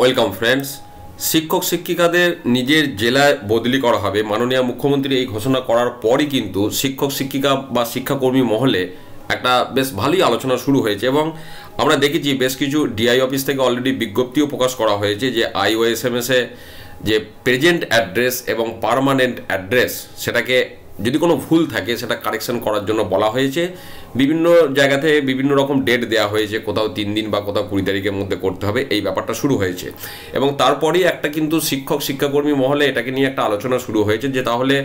welcome friends শিক্ষক শিক্ষিকাদের নিজের জেলায় বদলি করা হবে মাননীয় মুখ্যমন্ত্রী এই ঘোষণা করার পরই কিন্তু শিক্ষক শিক্ষিকা বা শিক্ষাকর্মী মহলে একটা বেশ ভালোই আলোচনা শুরু হয়েছে এবং আমরা দেখেছি বেশ কিছু ডিআই অফিস থেকে অলরেডি বিজ্ঞপ্তিও প্রকাশ করা হয়েছে যে আইওএসএমএসে যে প্রেজেন্ট অ্যাড্রেস এবং পারমানেন্ট অ্যাড্রেস সেটাকে যদি কোনো ভুল থাকে সেটা কারেকশন করার জন্য বলা হয়েছে বিভিন্ন জায়গাতে বিভিন্ন রকম ডেট দেওয়া হয়েছে কোথাও তিন দিন বা কোথাও কুড়ি তারিখের মধ্যে করতে হবে এই ব্যাপারটা শুরু হয়েছে এবং তারপরেই একটা কিন্তু শিক্ষক শিক্ষাকর্মী মহলে এটাকে নিয়ে একটা আলোচনা শুরু হয়েছে যে তাহলে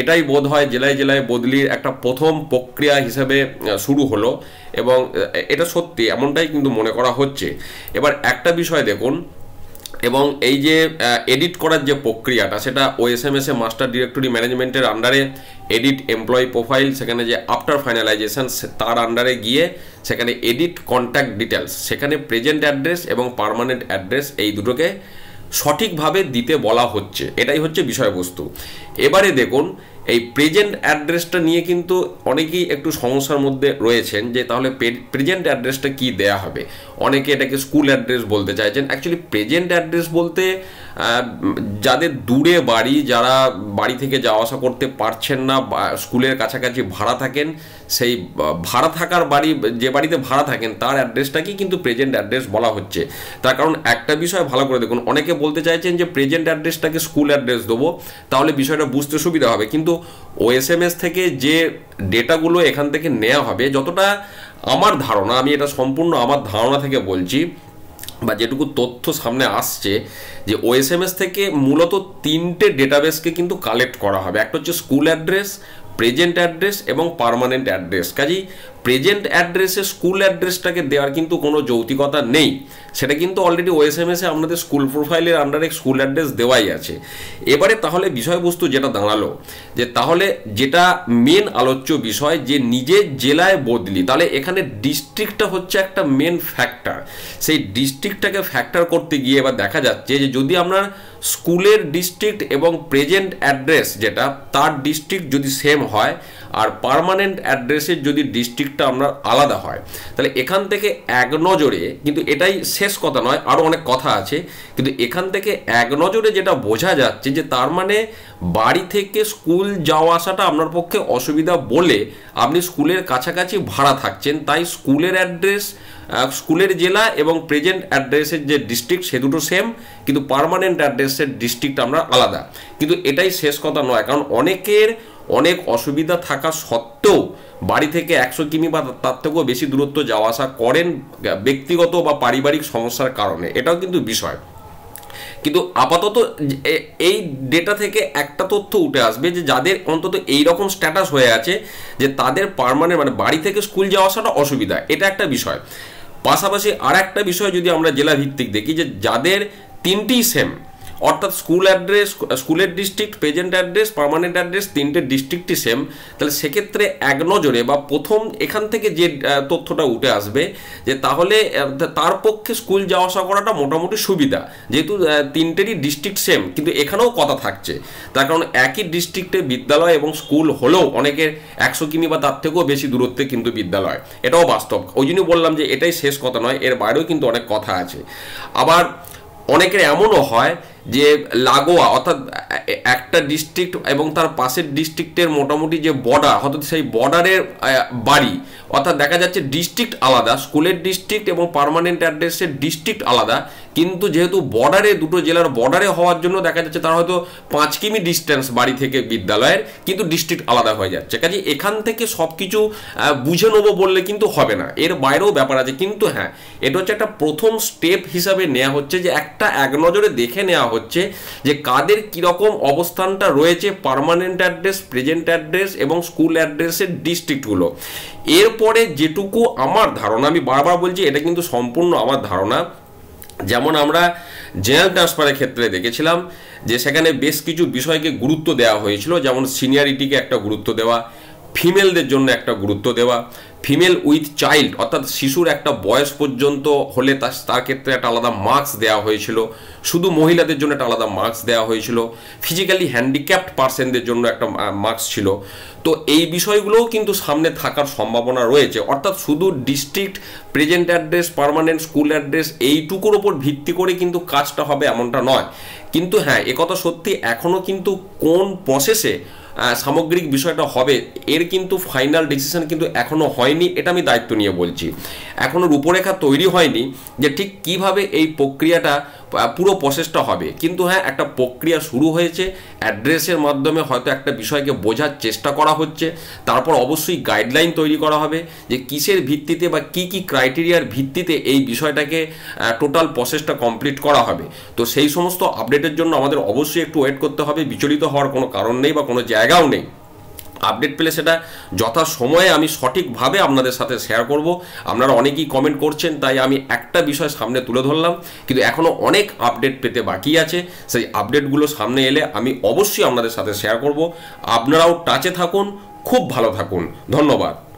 এটাই বোধ হয় জেলায় জেলায় বদলির একটা প্রথম প্রক্রিয়া হিসাবে শুরু হলো এবং এটা সত্যি এমনটাই কিন্তু মনে করা হচ্ছে এবার একটা বিষয় দেখুন এবং এই যে এডিট করার যে প্রক্রিয়াটা সেটা এ মাস্টার ডিরেক্টরি ম্যানেজমেন্টের আন্ডারে এডিট এমপ্লয়ি প্রোফাইল সেখানে যে আফটার ফাইনালাইজেশন তার আন্ডারে গিয়ে সেখানে এডিট কন্ট্যাক্ট ডিটেলস সেখানে প্রেজেন্ট অ্যাড্রেস এবং পারমানেন্ট অ্যাড্রেস এই দুটোকে সঠিকভাবে দিতে বলা হচ্ছে এটাই হচ্ছে বিষয়বস্তু এবারে দেখুন এই প্রেজেন্ট অ্যাড্রেসটা নিয়ে কিন্তু অনেকেই একটু সমস্যার মধ্যে রয়েছেন যে তাহলে প্রেজেন্ট অ্যাড্রেসটা কি দেয়া হবে অনেকে এটাকে স্কুল অ্যাড্রেস বলতে চাইছেন অ্যাকচুয়ালি প্রেজেন্ট অ্যাড্রেস বলতে যাদের দূরে বাড়ি যারা বাড়ি থেকে যাওয়া আসা করতে পারছেন না স্কুলের কাছাকাছি ভাড়া থাকেন সেই ভাড়া থাকার বাড়ি যে বাড়িতে ভাড়া থাকেন তার অ্যাড্রেসটাকেই কিন্তু প্রেজেন্ট অ্যাড্রেস বলা হচ্ছে তার কারণ একটা বিষয় ভালো করে দেখুন অনেকে বলতে চাইছেন যে প্রেজেন্ট অ্যাড্রেসটাকে স্কুল অ্যাড্রেস দেবো তাহলে বিষয়টা বুঝতে সুবিধা হবে কিন্তু ওএসএমএস থেকে যে ডেটাগুলো এখান থেকে নেওয়া হবে যতটা আমার ধারণা আমি এটা সম্পূর্ণ আমার ধারণা থেকে বলছি বা যেটুকু তথ্য সামনে আসছে যে ওএসএমএস থেকে মূলত তিনটে ডেটাবেসকে কিন্তু কালেক্ট করা হবে একটা হচ্ছে স্কুল অ্যাড্রেস প্রেজেন্ট অ্যাড্রেস এবং পারমানেন্ট অ্যাড্রেস কাজেই প্রেজেন্ট অ্যাড্রেসে স্কুল অ্যাড্রেসটাকে দেওয়ার কিন্তু কোনো যৌতিকতা নেই সেটা কিন্তু অলরেডি ওএসএমএসে আপনাদের স্কুল প্রোফাইলের আন্ডারে স্কুল অ্যাড্রেস দেওয়াই আছে এবারে তাহলে বিষয়বস্তু যেটা দাঁড়ালো যে তাহলে যেটা মেন আলোচ্য বিষয় যে নিজের জেলায় বদলি তাহলে এখানে ডিস্ট্রিক্টটা হচ্ছে একটা মেন ফ্যাক্টর সেই ডিস্ট্রিক্টটাকে ফ্যাক্টর করতে গিয়ে এবার দেখা যাচ্ছে যে যদি আপনার স্কুলের ডিস্ট্রিক্ট এবং প্রেজেন্ট অ্যাড্রেস যেটা তার ডিস্ট্রিক্ট যদি সেম হয় আর পারমানেন্ট অ্যাড্রেসের যদি ডিস্ট্রিক্টটা আমরা আলাদা হয় তাহলে এখান থেকে এক নজরে কিন্তু এটাই শেষ কথা নয় আরও অনেক কথা আছে কিন্তু এখান থেকে এক নজরে যেটা বোঝা যাচ্ছে যে তার মানে বাড়ি থেকে স্কুল যাওয়া আসাটা আপনার পক্ষে অসুবিধা বলে আপনি স্কুলের কাছাকাছি ভাড়া থাকছেন তাই স্কুলের অ্যাড্রেস স্কুলের জেলা এবং প্রেজেন্ট অ্যাড্রেসের যে ডিস্ট্রিক্ট সে দুটো সেম কিন্তু পারমানেন্ট অ্যাড্রেসের ডিস্ট্রিক্ট আমরা আলাদা কিন্তু এটাই শেষ কথা নয় কারণ অনেকের অনেক অসুবিধা থাকা সত্ত্বেও বাড়ি থেকে একশো কিমি বা তার থেকেও বেশি দূরত্ব যাওয়া আসা করেন ব্যক্তিগত বা পারিবারিক সমস্যার কারণে এটাও কিন্তু বিষয় কিন্তু আপাতত এই ডেটা থেকে একটা তথ্য উঠে আসবে যে যাদের অন্তত এই রকম স্ট্যাটাস হয়ে আছে যে তাদের পারমানেন্ট মানে বাড়ি থেকে স্কুল যাওয়া আসাটা অসুবিধা এটা একটা বিষয় পাশাপাশি আর একটা বিষয় যদি আমরা জেলা ভিত্তিক দেখি যে যাদের তিনটি সেম অর্থাৎ স্কুল অ্যাড্রেস স্কুলের district present address permanent address তিনটে ডিস্ট্রিক্টই সেম তাহলে সেক্ষেত্রে এক নজরে বা প্রথম এখান থেকে যে তথ্যটা উঠে আসবে যে তাহলে তার পক্ষে স্কুল যাওয়া আসা করাটা মোটামুটি সুবিধা যেহেতু তিনটেরই ডিস্ট্রিক্ট সেম কিন্তু এখানেও কথা থাকছে তার কারণ একই ডিস্ট্রিক্টে বিদ্যালয় এবং স্কুল হলেও অনেকের একশো কিমি বা তার থেকেও বেশি দূরত্বে কিন্তু বিদ্যালয় এটাও বাস্তব ওই জন্য বললাম যে এটাই শেষ কথা নয় এর বাইরেও কিন্তু অনেক কথা আছে আবার অনেকের এমনও হয় যে লাগোয়া অর্থাৎ একটা ডিস্ট্রিক্ট এবং তার পাশের ডিস্ট্রিক্টের মোটামুটি যে বর্ডার অর্থাৎ সেই বর্ডারের বাড়ি অর্থাৎ দেখা যাচ্ছে ডিস্ট্রিক্ট আলাদা স্কুলের ডিস্ট্রিক্ট এবং পারমানেন্ট অ্যাড্রেসের ডিস্ট্রিক্ট আলাদা কিন্তু যেহেতু বর্ডারে দুটো জেলার বর্ডারে হওয়ার জন্য দেখা যাচ্ছে তারা হয়তো পাঁচ কিমি ডিস্টেন্স বাড়ি থেকে বিদ্যালয়ের কিন্তু ডিস্ট্রিক্ট আলাদা হয়ে যাচ্ছে কাজে এখান থেকে সব কিছু বুঝে নেবো বললে কিন্তু হবে না এর বাইরেও ব্যাপার আছে কিন্তু হ্যাঁ এটা হচ্ছে একটা প্রথম স্টেপ হিসাবে নেওয়া হচ্ছে যে একটা এক নজরে দেখে নেওয়া হচ্ছে যে কাদের কীরকম অবস্থানটা রয়েছে পারমানেন্ট অ্যাড্রেস প্রেজেন্ট অ্যাড্রেস এবং স্কুল অ্যাড্রেসের ডিস্ট্রিক্টগুলো এরপরে যেটুকু আমার ধারণা আমি বারবার বলছি এটা কিন্তু সম্পূর্ণ আমার ধারণা যেমন আমরা জেনারেল ট্রান্সফারের ক্ষেত্রে দেখেছিলাম যে সেখানে বেশ কিছু বিষয়কে গুরুত্ব দেওয়া হয়েছিল যেমন সিনিয়রিটিকে একটা গুরুত্ব দেওয়া ফিমেলদের জন্য একটা গুরুত্ব দেওয়া ফিমেল উইথ চাইল্ড অর্থাৎ শিশুর একটা বয়স পর্যন্ত হলে তার তার ক্ষেত্রে একটা আলাদা মার্কস দেওয়া হয়েছিল শুধু মহিলাদের জন্য একটা আলাদা মার্কস দেওয়া হয়েছিল ফিজিক্যালি হ্যান্ডিক্যাপ্ট পার্সনদের জন্য একটা মার্কস ছিল তো এই বিষয়গুলোও কিন্তু সামনে থাকার সম্ভাবনা রয়েছে অর্থাৎ শুধু district present address permanent school address এইটুকুর ওপর ভিত্তি করে কিন্তু কাজটা হবে এমনটা নয় কিন্তু হ্যাঁ একথা সত্যি এখনও কিন্তু কোন প্রসেসে সামগ্রিক বিষয়টা হবে এর কিন্তু ফাইনাল ডিসিশন কিন্তু এখনও হয়নি এটা আমি দায়িত্ব নিয়ে বলছি এখনও রূপরেখা তৈরি হয়নি যে ঠিক কিভাবে এই প্রক্রিয়াটা পুরো প্রসেসটা হবে কিন্তু হ্যাঁ একটা প্রক্রিয়া শুরু হয়েছে অ্যাড্রেসের মাধ্যমে হয়তো একটা বিষয়কে বোঝার চেষ্টা করা হচ্ছে তারপর অবশ্যই গাইডলাইন তৈরি করা হবে যে কিসের ভিত্তিতে বা কি কি ক্রাইটেরিয়ার ভিত্তিতে এই বিষয়টাকে টোটাল প্রসেসটা কমপ্লিট করা হবে তো সেই সমস্ত আপডেটের জন্য আমাদের অবশ্যই একটু ওয়েট করতে হবে বিচলিত হওয়ার কোনো কারণ নেই বা কোনো জায়গাও নেই আপডেট পেলে সেটা যথা সময়ে আমি সঠিকভাবে আপনাদের সাথে শেয়ার করব আপনারা অনেকেই কমেন্ট করছেন তাই আমি একটা বিষয় সামনে তুলে ধরলাম কিন্তু এখনও অনেক আপডেট পেতে বাকি আছে সেই আপডেটগুলো সামনে এলে আমি অবশ্যই আপনাদের সাথে শেয়ার করব আপনারাও টাচে থাকুন খুব ভালো থাকুন ধন্যবাদ